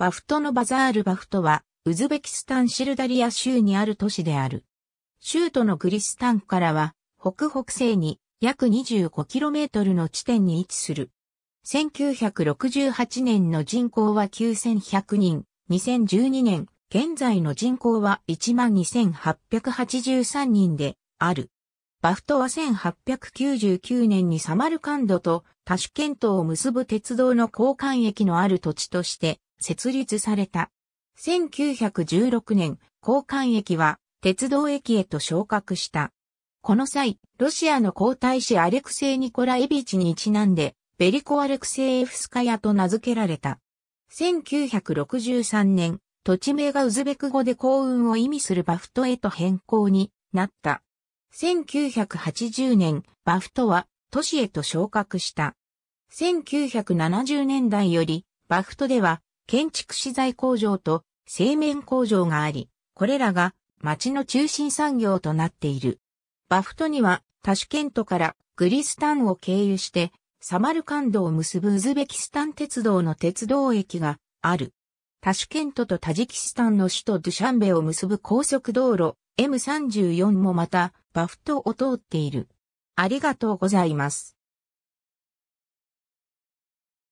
バフトのバザールバフトは、ウズベキスタンシルダリア州にある都市である。州都のクリスタンからは、北北西に約 25km の地点に位置する。1968年の人口は9100人、2012年、現在の人口は12,883人である。バフトは1899年にサマルカンドとタシュケントを結ぶ鉄道の交換駅のある土地として設立された。1916年、交換駅は鉄道駅へと昇格した。この際、ロシアの皇太子アレクセイ・ニコラエビチにちなんで、ベリコ・アレクセイエフスカヤと名付けられた。1963年、土地名がウズベク語で幸運を意味するバフトへと変更になった。1980年、バフトは都市へと昇格した。1970年代より、バフトでは建築資材工場と製麺工場があり、これらが町の中心産業となっている。バフトにはタシュケントからグリスタンを経由してサマルカンドを結ぶウズベキスタン鉄道の鉄道駅がある。タシュケントとタジキスタンの首都ドゥシャンベを結ぶ高速道路 M34 もまたバフトを通っている。ありがとうございます。